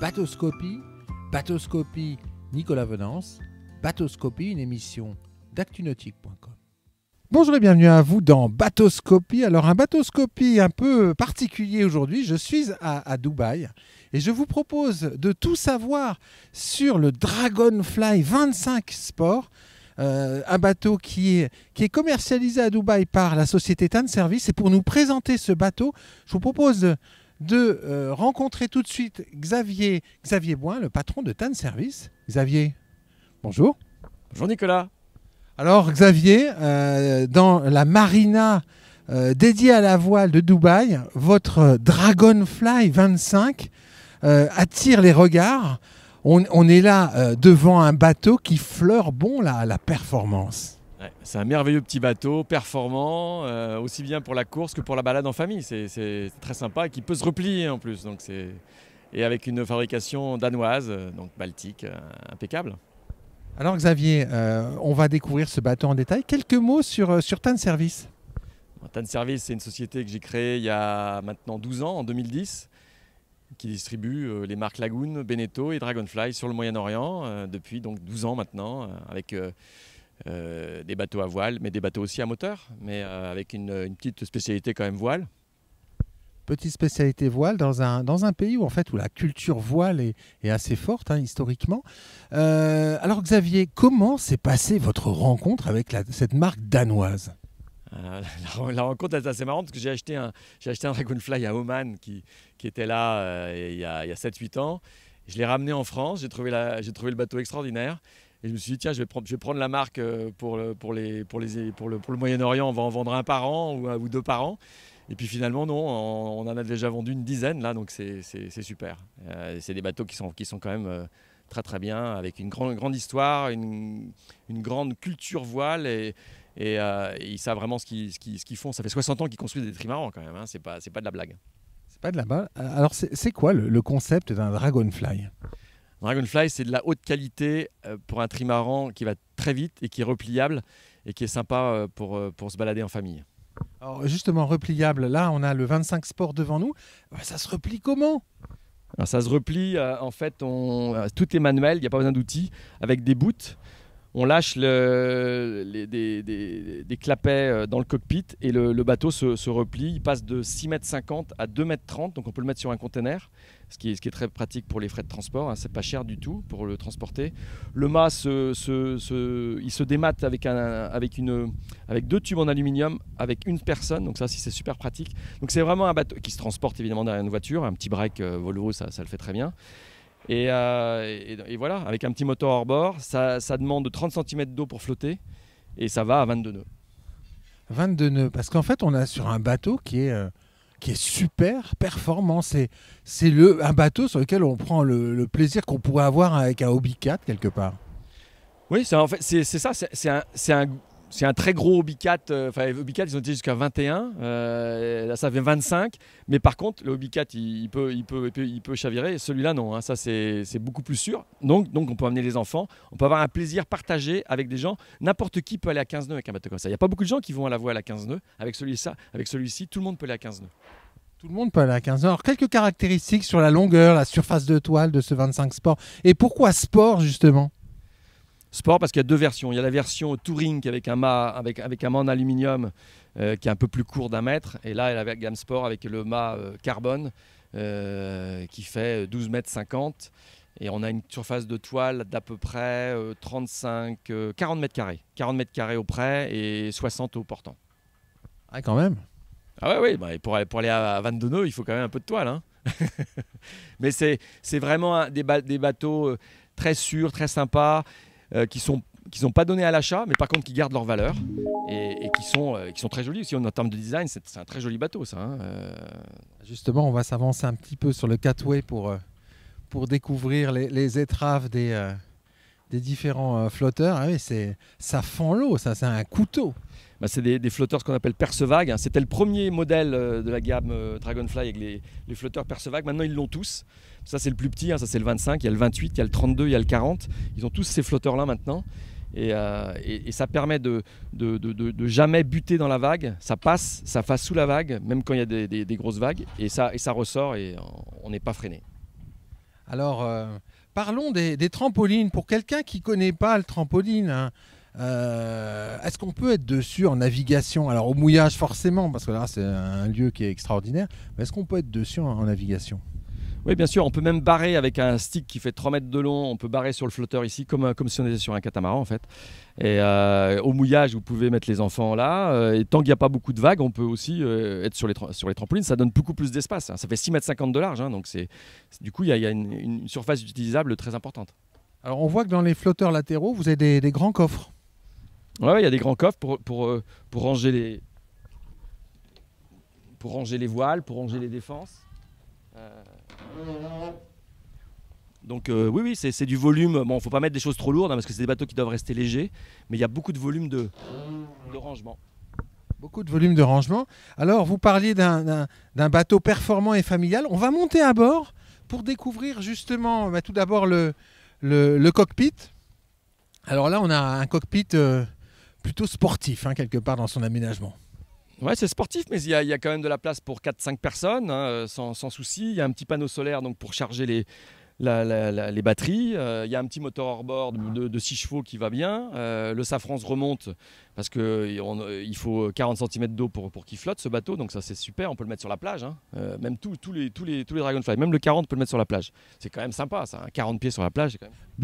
Batoscopie, Batoscopie Nicolas Venance, Batoscopie, une émission d'actunautique.com. Bonjour et bienvenue à vous dans Batoscopie. Alors un Batoscopie un peu particulier aujourd'hui, je suis à, Dubaï et je vous propose de tout savoir sur le Dragonfly 25 Sport. Euh, un bateau qui est, qui est commercialisé à Dubaï par la société TAN Service. Et pour nous présenter ce bateau, je vous propose de euh, rencontrer tout de suite Xavier, Xavier Boin, le patron de Tan Service. Xavier, bonjour. Bonjour Nicolas. Alors Xavier, euh, dans la marina euh, dédiée à la voile de Dubaï, votre Dragonfly 25 attire les regards. On, est là devant un bateau qui fleure bon la performance c'est un merveilleux petit bateau, performant, euh, aussi bien pour la course que pour la balade en famille. C'est très sympa et qui peut se replier en plus. Donc et avec une fabrication danoise, euh, donc baltique, euh, impeccable. Alors Xavier, on va découvrir ce bateau en détail. Quelques mots sur, sur Tan Service. Tan Service, c'est une société que j'ai créée il y a maintenant 12 ans, en 2010, qui distribue les marques Lagoon, Beneteau et Dragonfly sur le Moyen-Orient depuis donc 12 ans maintenant, avec euh, des bateaux à voile, mais des bateaux aussi à moteur, mais euh, avec une, petite spécialité quand même voile. Petite spécialité voile dans un, dans un pays où en fait où la culture voile est, est assez forte hein, historiquement. Euh, alors Xavier, comment s'est passée votre rencontre avec cette marque danoise la, rencontre est assez marrante parce que j'ai acheté un, j'ai acheté un Dragonfly à Oman qui, qui était là il y a, 7-8 ans. Je l'ai ramené en France, j'ai trouvé, j'ai trouvé le bateau extraordinaire et je me suis dit, tiens, je vais prendre, la marque euh, pour, le, pour, les, pour, les, pour le, pour le Moyen-Orient, on va en vendre un par an ou, ou deux par an. Et puis finalement, non, on, en a déjà vendu une dizaine là, donc c'est super. Euh, c'est des bateaux qui sont, qui sont quand même euh, très très bien, avec une grande, grande histoire, une, une grande culture voile et, et, ils savent vraiment ce qu'ils font. Ça fait 60 ans qu'ils construisent des trimarans quand même, hein. c'est pas, pas de la blague. C'est pas de la blague. Alors c'est quoi le, le concept d'un dragonfly Dragonfly, c'est de la haute qualité euh, pour un trimaran qui va très vite et qui est repliable et qui est sympa euh, pour, euh, pour se balader en famille. Alors justement, repliable, là on a le 25 Sport devant nous. Ça se replie comment ça se replie, en fait, on, tout est manuel, il n'y a pas besoin d'outils, avec des boots on lâche des, clapets euh, dans le cockpit et le, bateau se, replie. Il passe de 6,50 mètres à 2,30 mètres donc on peut le mettre sur un container, ce qui est, très pratique pour les frais de transport. Hein. C'est pas cher du tout pour le transporter. Le mât, se, il se dématte avec, deux tubes en aluminium, avec une personne, donc ça si c'est super pratique. Donc c'est vraiment un bateau qui se transporte évidemment derrière une voiture, un petit break euh, Volvo, ça le fait très bien. Euh, et, voilà, avec un petit moteur hors bord, ça, demande 30 cm d'eau pour flotter et ça va à 22 nœuds. 22 nœuds, parce qu'en fait, on a sur un bateau qui est euh, qui est super performant. C'est, c'est le, un bateau sur lequel on prend le, plaisir qu'on pourrait avoir avec un Hobby 4 quelque part. Oui, c'est, en fait, c'est, ça. C'est, c'est un, c'est un très gros obi euh, Enfin, euh, ils ont été jusqu'à 21. Euh, là, ça fait 25. Mais par contre, le Obi il, peut, il, peut, il, peut, chavirer. Celui-là, non. Hein, ça, c'est beaucoup plus sûr. Donc, donc, on peut amener les enfants. On peut avoir un plaisir partagé avec des gens. N'importe qui peut aller à 15 nœuds avec un bateau comme ça. Il n'y a pas beaucoup de gens qui vont à la voile à 15 nœuds. Avec celui-ci, celui tout le monde peut aller à 15 nœuds. Tout le monde peut aller à 15 nœuds. Alors, quelques caractéristiques sur la longueur, la surface de toile de ce 25 sport. Et pourquoi sport, justement sport parce qu'il y a deux versions. Il y a la version touring avec un mât, avec, un mât en aluminium euh, qui est un peu plus court d'un mètre. Et là, il y a la gamme sport avec le mât euh, carbone euh, qui fait 12 mètres 50. Et on a une surface de toile d'à peu près 35, 40 mètres carrés. 40 mètres carrés au près et 60 au portant. Ah, quand même Ah, ouais, oui. Bah, pour, aller à 22 nœuds, il faut quand même un peu de toile. Hein Mais c'est vraiment des, bateaux très sûrs, très sympas. Euh, qui sont sont pas donnés à l'achat, mais par contre qui gardent leur valeur et, qui, sont, euh, qui sont très jolis aussi en termes de design. C'est un très joli bateau, ça. Hein, euh. Justement, on va s'avancer un petit peu sur le catway pour, pour découvrir les étraves des, des différents euh, flotteurs. Ah c'est ça fend l'eau, ça, c'est un couteau. Bah, c'est des, flotteurs ce qu'on appelle Percevague. Hein, c'était le premier modèle euh, de la gamme euh, Dragonfly avec les, flotteurs flotteurs Percevague. Maintenant, ils l'ont tous. Ça, c'est le plus petit, hein, ça, c'est le 25, il y a le 28, il y a le 32, il y a le 40. Ils ont tous ces flotteurs-là maintenant. Et, ça permet de, de, jamais buter dans la vague. Ça passe, ça passe sous la vague, même quand il y a des, grosses vagues, et ça, et ça ressort et on n'est pas freiné. Alors, euh, parlons des, trampolines. Pour quelqu'un qui ne connaît pas le trampoline, hein, euh, est-ce qu'on peut être dessus en navigation Alors, au mouillage, forcément, parce que là, c'est un lieu qui est extraordinaire. Mais est-ce qu'on peut être dessus en navigation oui, bien sûr, on peut même barrer avec un stick qui fait 3 mètres de long, on peut barrer sur le flotteur ici, comme, euh, comme si on était sur un catamaran en fait. Et euh, au mouillage, vous pouvez mettre les enfants là, euh, et tant qu'il n'y a pas beaucoup de vagues, on peut aussi être sur les, sur les trampolines, ça donne beaucoup plus d'espace, hein. ça fait 6 mètres 50 de large, hein, donc c'est, du coup il y a, une, surface utilisable très importante. Alors on voit que dans les flotteurs latéraux, vous avez des, grands coffres. Oui, il y a des grands coffres pour, pour, pour ranger les, pour ranger les voiles, pour ranger les défenses. Euh... Donc euh, oui, oui, c'est du volume. Bon, faut pas mettre des choses trop lourdes hein, parce que c'est des bateaux qui doivent rester légers, mais il y a beaucoup de volume de, rangement. Beaucoup de volume de rangement. Alors, vous parliez d'un bateau performant et familial. On va monter à bord pour découvrir justement bah, tout d'abord le, le, cockpit. Alors là, on a un cockpit euh, plutôt sportif, hein, quelque part dans son aménagement. Ouais, c'est sportif, mais il y, a quand même de la place pour 4-5 personnes, hein, euh, sans, souci. Il y a un petit panneau solaire donc pour charger les, batteries. Euh, il y a un petit moteur hors-bord de, 6 chevaux qui va bien. Euh, le safran remonte parce qu'il faut 40 cm d'eau pour, qu'il flotte ce bateau. Donc ça, c'est super. On peut le mettre sur la plage. Hein. même tous les, tous, Dragonfly, même le 40, on peut le mettre sur la plage. C'est quand même sympa, ça. 40 hein. pieds sur la plage,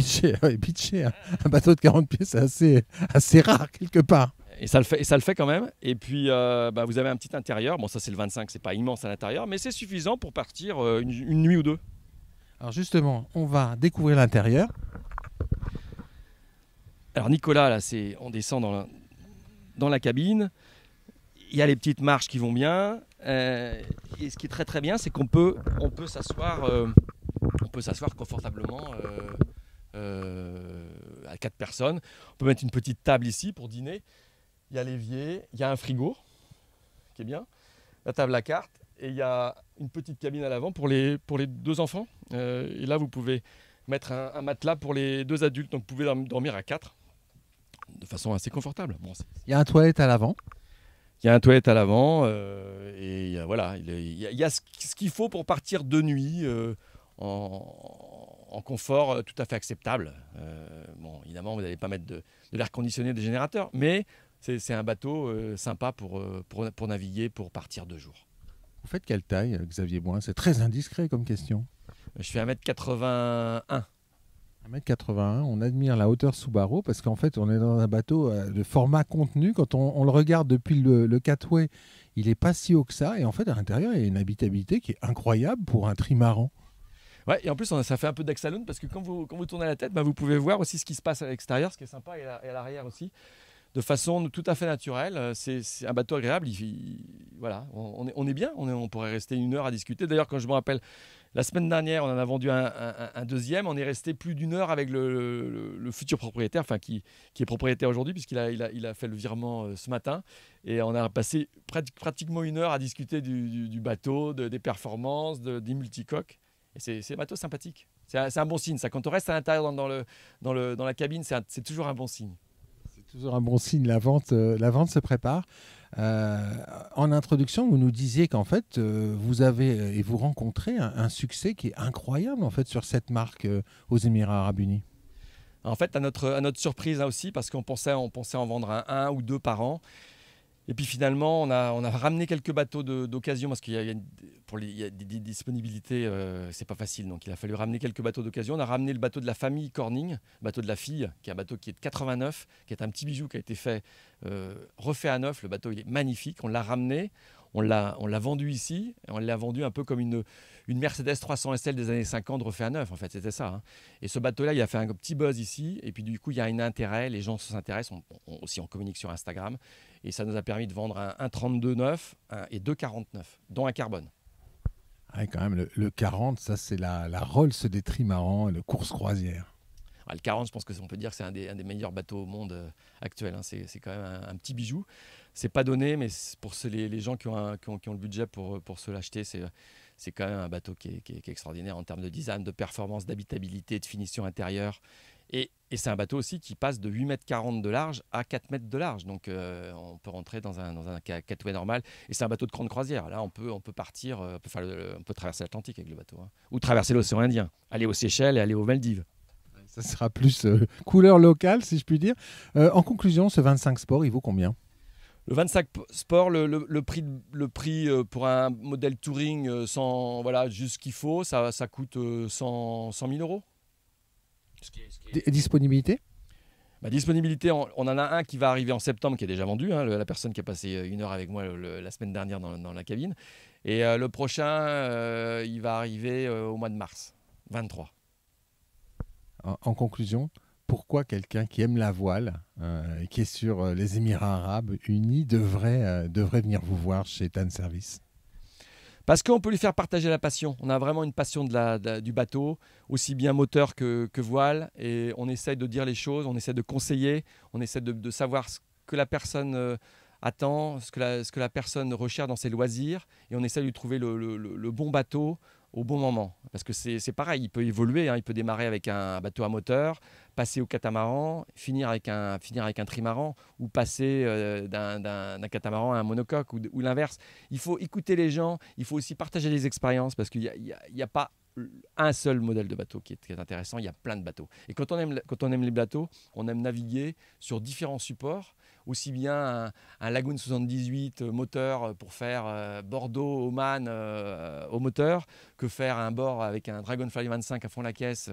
c'est Un bateau de 40 pieds, c'est assez rare quelque part. Et ça, le fait, ça le fait quand même. Et puis, euh, bah, vous avez un petit intérieur. Bon, ça, c'est le 25, c'est pas immense à l'intérieur, mais c'est suffisant pour partir euh, une, nuit ou deux. Alors, justement, on va découvrir l'intérieur. Alors, Nicolas, là, c'est, on descend dans la, dans la cabine. Il y a les petites marches qui vont bien. Euh, et ce qui est très, très bien, c'est qu'on peut, on peut s'asseoir, on peut s'asseoir confortablement. à quatre personnes. On peut mettre une petite table ici pour dîner il y a l'évier, il y a un frigo, qui est bien, la table à carte et il y a une petite cabine à l'avant pour les, pour les deux enfants. Euh, et là, vous pouvez mettre un, matelas pour les deux adultes, donc vous pouvez dormir à quatre, de façon assez confortable. Bon, il y a un toilette à l'avant il y a un toilette à l'avant euh, et voilà, il y a, ce, qu'il faut pour partir de nuit euh, en, confort tout à fait acceptable. bon, évidemment, vous n'allez pas mettre de, de l'air conditionné des générateurs, mais c'est un bateau euh, sympa euh, pour, pour, naviguer, pour partir deux jours. Vous faites quelle taille, euh, Xavier Boin C'est très indiscret comme question. Je fais 1m81. 1m81, on admire la hauteur sous barreau parce qu'en fait, on est dans un bateau de format contenu. Quand on, le regarde depuis le, catway, il n'est pas si haut que ça. Et en fait, à l'intérieur, il y a une habitabilité qui est incroyable pour un trimaran. Ouais, et en plus, ça fait un peu d'Axalone parce que quand vous, quand vous tournez la tête, ben, vous pouvez voir aussi ce qui se passe à l'extérieur, ce qui est sympa, et à, l'arrière aussi de façon tout à fait naturelle. Euh, c'est un bateau agréable. voilà, on, est, bien. On, pourrait rester une heure à discuter. D'ailleurs, quand je me rappelle, la semaine dernière, on en a vendu un, deuxième. On est resté plus d'une heure avec le, futur propriétaire, enfin qui, est propriétaire aujourd'hui, puisqu'il a, il a, fait le virement euh, ce matin. Et on a passé pratiquement une heure à discuter du, bateau, des performances, des multicoques. Et c'est un bateau sympathique. C'est un, bon signe. Ça, quand on reste à l'intérieur dans la cabine, c'est toujours un bon signe toujours un bon signe, la vente, euh, la vente se prépare. Euh, en introduction, vous nous disiez qu'en fait, euh, vous avez et vous rencontrez un, succès qui est incroyable en fait sur cette marque aux Émirats Arabes Unis. En fait, à notre, notre surprise aussi, parce qu'on pensait, on pensait en vendre un ou deux par an. Et puis finalement, on a, ramené quelques bateaux d'occasion parce qu'il y, a, pour des, disponibilités, euh, c'est pas facile. Donc il a fallu ramener quelques bateaux d'occasion. On a ramené le bateau de la famille Corning, bateau de la fille, qui est un bateau qui est de 89, qui est un petit bijou qui a été fait, euh, refait à neuf. Le bateau, il est magnifique. On l'a ramené on l'a, vendu ici, on l'a vendu un peu comme une, Mercedes 300 SL des années 50 refait à neuf, en fait, c'était ça. Hein. Et ce bateau-là, il a fait un petit buzz ici, et puis du coup, il y a un intérêt, les gens s'intéressent, on, aussi on communique sur Instagram, et ça nous a permis de vendre un 1,32,9 et 2,49, dont un carbone. Ah oui, quand même, le, 40, ça c'est la, Rolls des trimarans, le course croisière. Bah, le 40, je pense que on peut dire que c'est un, des, meilleurs bateaux au monde euh, actuel. Hein. C'est quand même un, petit bijou. C'est pas donné, mais pour les, gens qui ont, qui, ont, le budget pour, euh, pour se l'acheter, c'est quand même un bateau qui est, extraordinaire en termes de design, de performance, d'habitabilité, de finition intérieure. Et, c'est un bateau aussi qui passe de 8 mètres 40 de large à 4 mètres de large. Donc euh, on peut rentrer dans un, dans un catway normal. Et c'est un bateau de grande croisière. Là, on peut, on peut partir, on peut, traverser l'Atlantique avec le bateau. Hein. Ou traverser l'océan Indien, aller aux Seychelles et aller aux Maldives ça sera plus euh, couleur locale, si je puis dire. Euh, en conclusion, ce 25 Sport, il vaut combien le 25 Sport, le, prix, le prix euh, pour un modèle touring sans voilà juste ce qu'il faut, ça, ça coûte 100, 100 000 euros. Disponibilité bah, disponibilité, on, en a un qui va arriver en septembre, qui est déjà vendu. Hein, la personne qui a passé une heure avec moi la semaine dernière dans, la cabine. Et le prochain, il va arriver au mois de mars, 23 en conclusion, pourquoi quelqu'un qui aime la voile euh, et qui est sur euh, les Émirats arabes unis devrait, euh, devrait venir vous voir chez Tan Service parce qu'on peut lui faire partager la passion. On a vraiment une passion de la, du bateau, aussi bien moteur que, voile. Et on essaie de dire les choses, on essaie de conseiller, on essaie de, savoir ce que la personne attend, ce que la, ce que la, personne recherche dans ses loisirs. Et on essaie de lui trouver le bon bateau au bon moment. Parce que c'est pareil, il peut évoluer, hein. il peut démarrer avec un bateau à moteur, passer au catamaran, finir avec un, finir avec un trimaran, ou passer euh, d'un catamaran à un monocoque, ou, l'inverse. Il faut écouter les gens, il faut aussi partager les expériences, parce qu'il n'y a, pas un seul modèle de bateau qui est, intéressant, il y a plein de bateaux. Et quand on, aime, quand on aime les bateaux, on aime naviguer sur différents supports aussi bien un, Lagoon 78 euh, moteur euh, pour faire euh, Bordeaux, Oman au moteur, que faire un bord avec un Dragonfly 25 à fond la caisse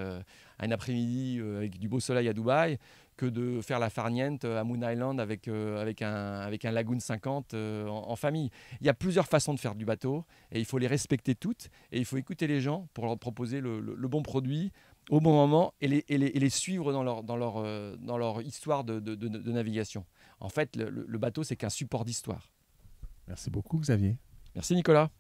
un après-midi avec du beau soleil à Dubaï, que de faire la farniente à Moon Island avec, avec, un, avec un Lagoon 50 en, famille. Il y a plusieurs façons de faire du bateau et il faut les respecter toutes et il faut écouter les gens pour leur proposer le, bon produit au bon moment et les, et les, suivre dans leur, dans leur, dans leur histoire de, de navigation. En fait, le, bateau, c'est qu'un support d'histoire. Merci beaucoup, Xavier. Merci, Nicolas.